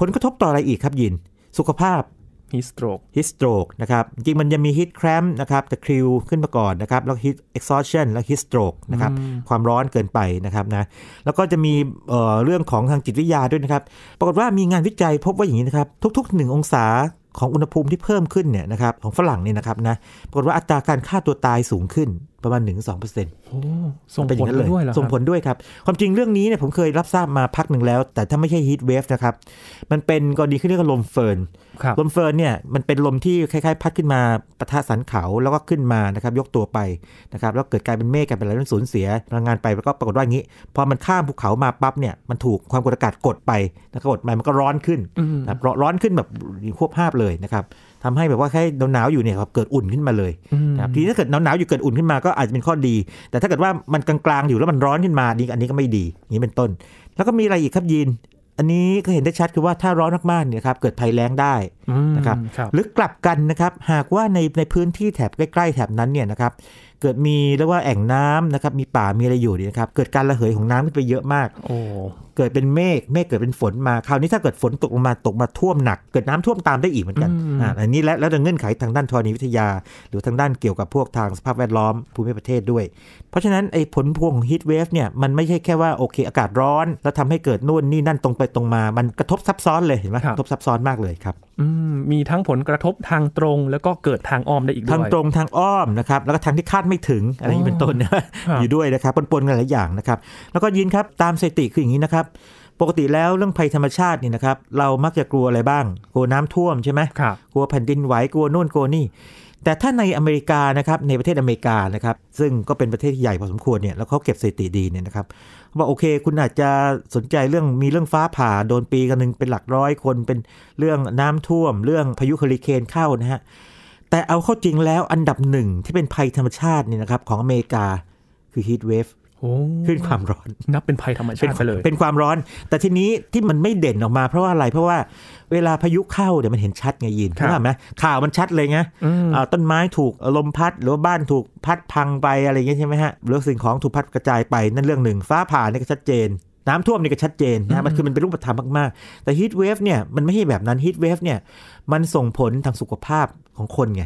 ผลกระทบต่ออะไรอีกครับ ยิน สุขภาพฮิสโตรกฮิสโตรกนะครับ จริงมันจะมีฮิตแครมนะครับตะคริวขึ้นมาก่อนนะครับ แล้วฮิตเอ็กซอร์ชันแล้วฮิสโตรกนะครับ ความร้อนเกินไปนะครับนะ แล้วก็จะมีเรื่องของทางจิตวิทยาด้วยนะครับ ปรากฏว่ามีงานวิจัยพบว่าอย่างนี้นะครับ ทุกๆ1องศาของอุณหภูมิที่เพิ่มขึ้นเนี่ยนะครับ ของฝรั่งเนี่ยนะครับนะปรากฏว่าอัตราการฆ่าตัวตายสูงขึ้นประมาณ 1-2%โอ้ส่งผลด้วยเหรอส่งผลด้วยครับ ความจริงเรื่องนี้เนี่ยผมเคยรับทราบมาพักหนึ่งแล้ว แต่ถ้าไม่ใช่ฮีทเวฟนะครับ มันเป็นกรณีขึ้นเรื่องลมเฟิร์นลมเฟิร์นเนี่ยมันเป็นลมที่คล้าย ๆพัดขึ้นมาปะทะสันเขาแล้วก็ขึ้นมานะครับยกตัวไปนะครับแล้วเกิดกลายเป็นเมฆกลายเป็นอะไรต้่สูญเสียพลังงานไปแล้วก็ปรากฏว่างี้พอมันข้ามภูเขามาปั๊บเนี่ยมันถูกความกดอากาศกดไปนะครับกดไปมันก็ร้อนขึ้นนะร้อนขึ้นแบบควบภาพเลยนะครับทำให้แบบว่าแค่หนาวอยู่เนี่ยครับเกิดอุ่นขึ้นมาเลยนะครับทีนี้ถ้าเกิดหนาวๆอยู่เกิดอุ่นขึ้นมาก็อาจจะเป็นข้อดี แต่ถ้าเกิดว่ามันกลางๆอยู่แล้วมันร้อนขึ้นมาดีอันนี้ก็ไม่ดีอย่างนี้เป็นต้น แล้วก็มีอะไรอีกครับยีนอันนี้ก็เห็นได้ชัดคือว่าถ้าร้อนมากๆเนี่ยครับเกิดภัยแล้งได้นะครับรบหรือกลับกันนะครับหากว่าในในพื้นที่แถบใกล้ๆแถบนั้นเนี่ยนะครับเกิดมีเรียกว่าแอ่งน้ำนะครับมีป่ามีอะไรอยู่นี่นะครับเกิดการระเหยของน้ำขึ้นไปเยอะมาก โอ้เกิดเป็นเมฆเมฆเกิดเป็นฝนมาคราวนี้ถ้าเกิดฝนตกลงมาตก มาท่วมหนัก เกิดน้ำท่วมตามได้อีกเหมือนกันอ่าอันนี้และแล้วเงื่อนไขทางด้านธรณีวิทยา หรือทางด้านเกี่ยวกับพวกทางสภาพแวดล้อมภูมิประเทศด้วย เพราะฉะนั้นไอ้ผลพวงของฮีทเวฟเนี่ยมันไม่ใช่แค่ว่าโอเค อากาศร้อน แล้วทำให้เกิดนู่นนี่นั่นตรงไปตรงมา มันกระทบซับซ้อนเลยเห็นไหมกระทบซับซ้อนมากเลยครับมีทั้งผลกระทบทางตรงแล้วก็เกิดทางอ้อมได้อีกด้วยทางตรงทางอ้อมนะครับ แล้วก็ทางที่คาดไม่ถึงอะไรนี้เป็นต้นอยู่ด้วยนะครับปนๆกันหลายอย่างนะครับ แล้วก็ยินครับตามสถิติคืออย่างนี้นะครับ ปกติแล้วเรื่องภัยธรรมชาตินี่นะครับ เรามักจะกลัวอะไรบ้าง กลัวน้ำท่วมใช่ไหมกลัวแผ่นดินไหวกลัวโน่นกลัวนี่แต่ถ้าในอเมริกานะครับในประเทศอเมริกานะครับ ซึ่งก็เป็นประเทศใหญ่พอสมควรเนี่ยแล้วเขาเก็บสถิติดีเนี่ยนะครับว่า โอเค คุณอาจจะสนใจเรื่องมีเรื่องฟ้าผ่าโดนปีกันหนึ่งเป็นหลักร้อยคน เป็นเรื่องน้ำท่วม เรื่องพายุเฮอริเคนเข้านะฮะ แต่เอาเข้าจริงแล้วอันดับหนึ่งที่เป็นภัยธรรมชาตินี่นะครับของอเมริกาคือฮีทเวฟขึ้นความร้อน นับเป็นภัยธรรมชาติไปเลยเป็นความร้อนแต่ทีนี้ที่มันไม่เด่นออกมา เพราะว่าอะไรเพราะว่า เวลาพายุเข้าเดี๋ยวมันเห็นชัดไงยินเข้าไหมข่าวมันชัดเลยไงต้นไม้ถูกลมพัด หรือว่าบ้านถูกพัดพังไปอะไรอย่างเงี้ยใช่ไหมฮะหรือสิ่งของถูกพัดกระจายไปนั่นเรื่องหนึ่ง ฟ้าผ่านี่ก็ชัดเจน น้ำท่วมนี่ก็ชัดเจนนะมันคือมันเป็นรูปธรรมมากๆ แต่ฮีทเวฟเนี่ยมันไม่ใช่แบบนั้นฮีทเวฟเนี่ยมันส่งผลทางสุขภาพของคนไง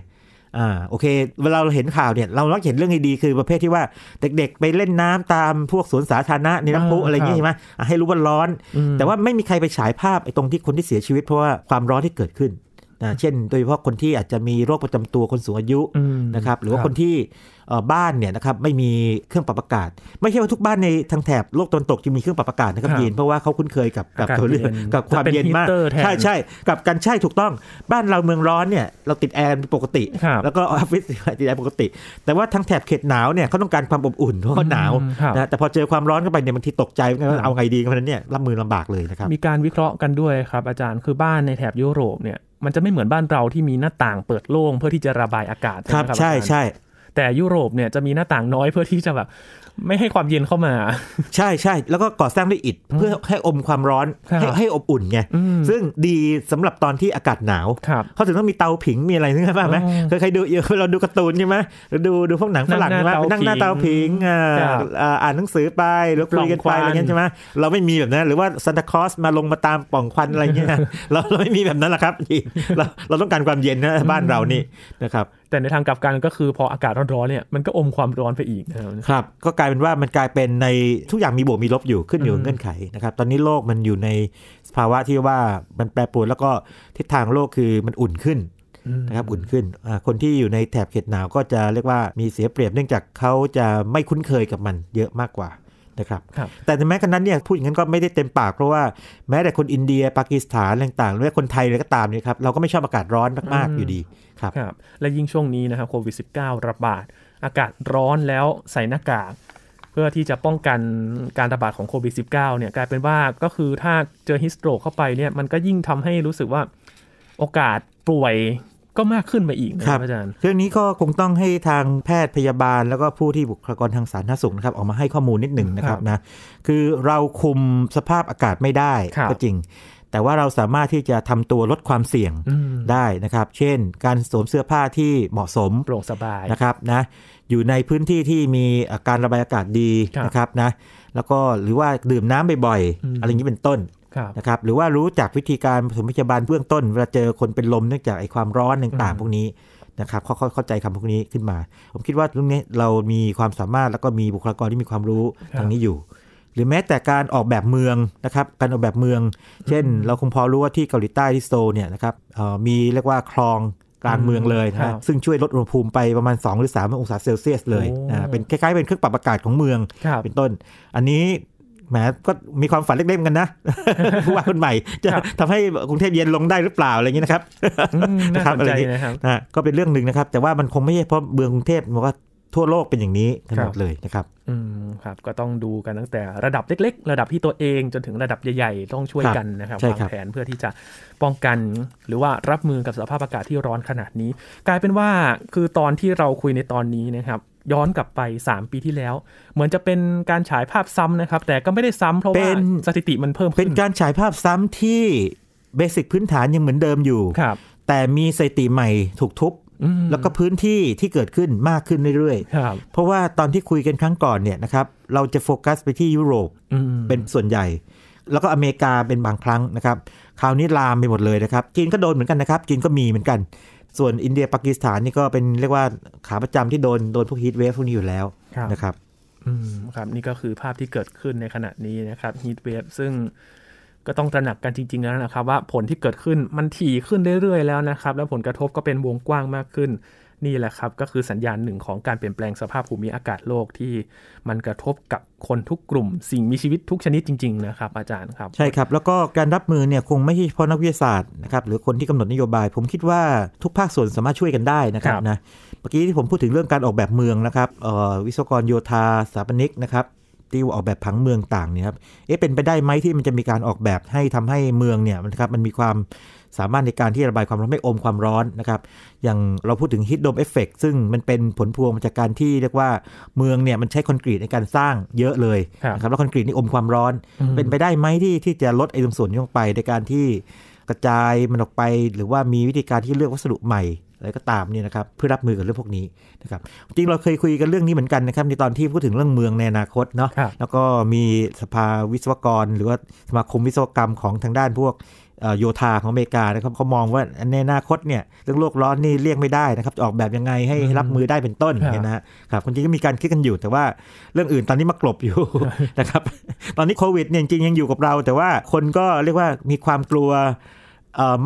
อ่าโอเคเวลาเราเห็นข่าวเนี่ย เราต้องเห็นเรื่องดีๆคือประเภทที่ว่าเด็ก ๆ ไปเล่นน้ำตามพวกสวนสาธารณะในน้ำพุอะไรเงี้ยใช่ไหมให้รู้ว่าร้อน แต่ว่าไม่มีใครไปฉายภาพไอ้ตรงที่คนที่เสียชีวิตเพราะว่าความร้อนที่เกิดขึ้นนะเช่น โดยเฉพาะคนที่อาจจะมีโรคประจำตัวคนสูงอายุนะครับหรือว่าคนที่บ้านเนี่ยนะครับไม่มีเครื่องปรับอากาศ ไม่ใช่ว่าทุกบ้านในทางแถบโลกตะวันตกจะมีเครื่องปรับอากาศนะครับยีนเพราะว่าเขาคุ้นเคยกับกับตัวเรื่องกับความเย็นมากใช่ใช่กับการใช่ถูกต้อง บ้านเราเมืองร้อนเนี่ยเราติดแอร์ปกติ แล้วก็ออฟฟิศติดแอร์ปกติ แต่ว่าทางแถบเขตหนาวเนี่ยเขาต้องการความอบอุ่นเพราะเขาหนาวนะแต่พอเจอความร้อนเข้าไปเนี่ยบางทีตกใจเอาไงดีเพราะนั้นเนี่ยรับมือลำบากเลยนะครับมีการวิเคราะห์กันด้วยครับ อาจารย์คือบ้านในแถบยุโรปเนี่ยมันจะไม่เหมือนบ้านเราที่มีหน้าต่างเปิดโล่งเพื่อที่จะระบายอากาศครับใช่ใช่ใชแต่ยุโรปเนี่ยจะมีหน้าต่างน้อยเพื่อที่จะแบบไม่ให้ความเย็นเข้ามา ใช่ใช่แล้วก็ก่อสร้างด้วยอิฐเพื่อให้อมความร้อน ให้ให้อบอุ่นไงซึ่งดีสำหรับตอนที่อากาศหนาว เขาถึงต้องมีเตาผิงมีอะไรนึกภาพไหมเคยคดูเราดูการ์ตูนใช่ไหมเราดูดูพวกหนังฝรั่งว่านั่งหน้าเตาผิง อ่านหนังสือไป หรือคุยกันไปอะไรเงี้ยใช่ไหมเราไม่มีแบบนั้นหรือว่าซันตาคลอสมาลงมาตามป่องควันอะไรเงี้ยเราเราไม่มีแบบนั้นหรอกครับเราเราต้องการความเย็นนะบ้านเรานี่นะครับแต่ในทางกลับกันก็คือพออากาศร้อนๆเนี่ยมันก็อมความร้อนไปอีกนะครับก็กลายเป็นว่ามันกลายเป็นในทุกอย่างมีบวกมีลบอยู่ขึ้นอยู่เงื่อนไขนะครับตอนนี้โลกมันอยู่ในสภาวะที่ว่ามันแปรปรวนแล้วก็ทิศทางโลกคือมันอุ่นขึ้นนะครับอุ่นขึ้นคนที่อยู่ในแถบเขตหนาวก็จะเรียกว่ามีเสียเปรียบเนื่องจากเขาจะไม่คุ้นเคยกับมันเยอะมากกว่านะครับรบแต่แม้กระนั้นเนี่ยพูดอย่างนั้นก็ไม่ได้เต็มปาก เพราะว่าแม้แต่คนอินเดียปากีสถานต่างๆ หรือคนไทยอะไรก็ตามเนี่ยครับเราก็ไม่ชอบอากาศร้อนมากๆอยู่ดีครับรบและยิ่งช่วงนี้นะครับโควิด -19 ระบาดอากาศร้อนแล้วใส่หน้ากาก เพื่อที่จะป้องกันการระบาดของโควิด -19 เนี่ยกลายเป็นว่าก็คือถ้าเจอฮิสโตรกเข้าไปเนี่ยมันก็ยิ่งทำให้รู้สึกว่าโอกาสป่วยก็มากขึ้นไปอีกนะครับอาจารย์เรื่องนี้ก็คงต้องให้ทางแพทย์พยาบาลแล้วก็ผู้ที่บุคลากรทางสาธารณสุขนะครับ ออกมาให้ข้อมูลนิดหนึ่งนะครับนะคือเราคุมสภาพอากาศไม่ได้ ก็จริงแต่ว่าเราสามารถที่จะทำตัวลดความเสี่ยงได้นะครับ เช่นการสวมเสื้อผ้าที่เหมาะสมโปร่งสบายนะครับนะอยู่ในพื้นที่ที่มีการระบายอากาศดีนะครับนะแล้วก็หรือว่าดื่มน้ำบ่อยๆอะไรอย่างนี้เป็นต้นนะครับหรือว่ารู้จักวิธีการสมพยาบาลเบื้องต้น เวลาเจอคนเป็นลมเนื่องจากไอ้ความร้อนต่าง ๆ พวกนี้นะครับเขาเข้าใจคำพวกนี้ขึ้นมา ผมคิดว่าเรื่องนี้เรามีความสามารถแล้วก็มีบุคลากรที่มีความรู้ทางนี้อยู่หรือแม้แต่การออกแบบเมืองนะครับ การออกแบบเมือง เช่นเราคงพอรู้ว่าที่เกาหลีใต้ที่โซเนี่ยนะครับมีเรียกว่าคลองกลางเมืองเลยนะซึ่งช่วยลดอุณหภูมิไปประมาณ 2 หรือ 3 องศาเซลเซียสเลยนะเป็นคล้ายๆเป็นเครื่องปรับอากาศของเมือง เป็นต้น อันนี้แหมก็มีความฝันเล็กๆกันนะผู้ว่าคนใหม่จะทำให้กรุงเทพเย็นลงได้หรือเปล่าอะไรอย่างนี้นะครับนะครับอะไรนี้นะก็เป็นเรื่องหนึ่งนะครับ แต่ว่ามันคงไม่ใช่เพราะเมืองกรุงเทพมันก็ทั่วโลกเป็นอย่างนี้กันหมดเลยนะครับอืมครับ ก็ต้องดูกันตั้งแต่ระดับเล็ก ๆ ระดับที่ตัวเองจนถึงระดับใหญ่ ๆ ต้องช่วยกันนะครับวางแผนเพื่อที่จะป้องกัน หรือว่ารับมือกับสภาพอากาศที่ร้อนขนาดนี้ กลายเป็นว่าคือตอนที่เราคุยในตอนนี้นะครับ ย้อนกลับไป 3 ปีที่แล้ว เหมือนจะเป็นการฉายภาพซ้ำนะครับแต่ก็ไม่ได้ซ้ำเพราะว่าสถิติมันเพิ่มขึ้นเป็นการฉายภาพซ้ำที่เบสิกพื้นฐานยังเหมือนเดิมอยู่แต่มีสถิติใหม่ถูกทุบแล้วก็พื้นที่ที่เกิดขึ้นมากขึ้นเรื่อยๆ เพราะว่าตอนที่คุยกันครั้งก่อนเนี่ยนะครับ เราจะโฟกัสไปที่ยุโรปเป็นส่วนใหญ่ แล้วก็อเมริกาเป็นบางครั้งนะครับคราวนี้ลามไปหมดเลยนะครับจีนก็โดนเหมือนกันนะครับจีนก็มีเหมือนกัน ส่วนอินเดียปากีสถานนี่ก็เป็นเรียกว่าขาประจำที่โดนโดนพวกฮีทเวฟพวกนี้อยู่แล้วนะครับ อืมครับ นี่ก็คือภาพที่เกิดขึ้นในขณะนี้นะครับฮีทเวฟซึ่งก็ต้องตระหนักกันจริงๆแล้วนะครับ ว่าผลที่เกิดขึ้นมันถี่ขึ้นเรื่อยๆแล้วนะครับ และผลกระทบก็เป็นวงกว้างมากขึ้นนี่แหละครับ ก็คือสัญญาณหนึ่งของการเปลี่ยนแปลงสภาพภูมิอากาศโลกที่มันกระทบกับคนทุกกลุ่มสิ่งมีชีวิตทุกชนิดจริง ๆนะครับ อาจารย์ครับใช่ครับแล้วก็การรับมือเนี่ยคงไม่ใช่เฉพาะนักวิทยาศาสตร์นะครับ หรือคนที่กำหนดนโยบาย ผมคิดว่าทุกภาคส่วนสามารถช่วยกันได้นะครับนะเมื่อกี้ที่ผมพูดถึงเรื่องการออกแบบเมืองนะครับวิศวกรโยธาสถาปนิกนะครับที่ออกแบบผังเมืองต่างเนี่ยครับ เอ๊ะเป็นไปได้ไหมที่มันจะมีการออกแบบให้ทำให้เมืองเนี่ยนะครับมันมีความสามารถในการที่ระบายความร้อนไม่อมความร้อนนะครับ อย่างเราพูดถึงฮิตโดมเอฟเฟกซึ่งมันเป็นผลพวงมาจากการที่เรียกว่าเมืองเนี่ยมันใช้คอนกรีตในการสร้างเยอะเลยนะครับแล้วคอนกรีตนี่อมความร้อน เป็นไปได้ไหมที่ที่จะลดไอ้ตรงส่วนนี้ลงไปในการที่กระจายมันออกไป หรือว่ามีวิธีการที่เลือกวัสดุใหม่อะไรก็ตามเนี่ยนะครับเพื่อรับมือกับเรื่องพวกนี้นะครับจริงเราเคยคุยกันเรื่องนี้เหมือนกันนะครับในตอนที่พูดถึงเรื่องเมืองในอนาคตเนาะแล้วก็มีสภาวิศวกร หรือว่าสมาคมวิศวกรรมของทางด้านพวกโยธาของอเมริกานะครับเขามองว่าในอนาคตเนี่ยเรื่องโลกร้อนนี่เลี่ยงไม่ได้นะครับออกแบบยังไงให้รับมือได้เป็นต้นเนี่ยนะครับจริงก็มีการคิดกันอยู่แต่ว่าเรื่องอื่นตอนนี้มากลบอยู่นะครับตอนนี้โควิดเนี่ยจริงยังอยู่กับเรา แต่ว่าคนก็เรียกว่ามีความกลัว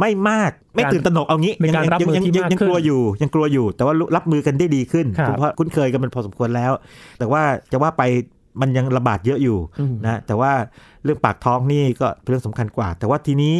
ไม่มากไม่ตื่นตระหนกเอางี้ยังยังยังยังกลัวอยู่ยังกลัวอยู่ แต่ว่ารับมือกันได้ดีขึ้น เพราะคุ้นเคยกันมันพอสมควรแล้ว แต่ว่าจะว่าไปมันยังระบาดเยอะอยู่นะแต่ว่าเรื่องปากท้องนี่ก็เรื่องสำคัญกว่า แต่ว่าทีนี้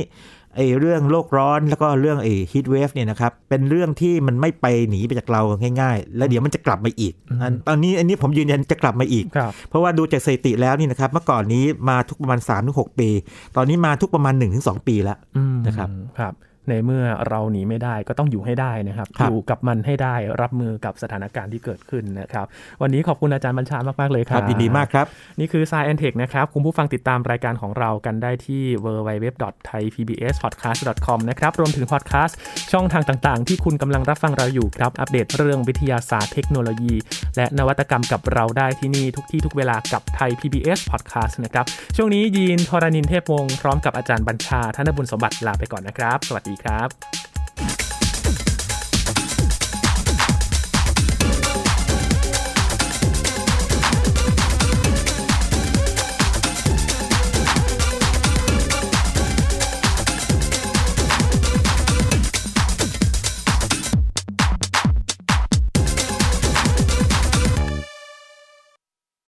อ้เรื่องโลกร้อนแล้วก็เรื่องไอ้ฮีทเวฟเนี่ยนะครับเป็นเรื่องที่มันไม่ไปหนีไปจากเราง่ายๆ แล้วเดี๋ยวมันจะกลับมาอีกอันตอนนี้อันนี้ผมยืนยันจะกลับมาอีกเพราะว่าดูจากสถิติแล้วนี่นะครับเมื่อก่อนนี้มาทุกประมาณ 3-6 ปี ตอนนี้มาทุกประมาณ 1-2 ปีแล้วนะครับครับในเมื่อเราหนีไม่ได้ก็ต้องอยู่ให้ได้นะครับรบอยู่กับมันให้ได้รับมือกับสถานการณ์ที่เกิดขึ้นนะครับ วันนี้ขอบคุณอาจารย์บัญชามากมากเลยครับยินดีมากครับ นี่คือ s ายแอนเทคนะครับ คุณผู้ฟังติดตามรายการของเรากันได้ที่ w w w t h a i p b s p o d c a s t c o m นะครับรวมถึงพอดแคสต์ช่องทางต่างๆ ที่คุณกำลังรับฟังเราอยู่ครับอัปเดตเรื่องวิทยาศาสตร์เทคโนโลยี และนวัตกรรมกับเราได้ที่นี่ทุกที่ทุกเวลากับไทย PBS Podcast นะครับช่วงนี้ยีนทรณินเทพวงศ์พร้อมกับอาจารย์บัญชาธนบุญสมบัติลาไปก่อนนะครับสวัสดีครับ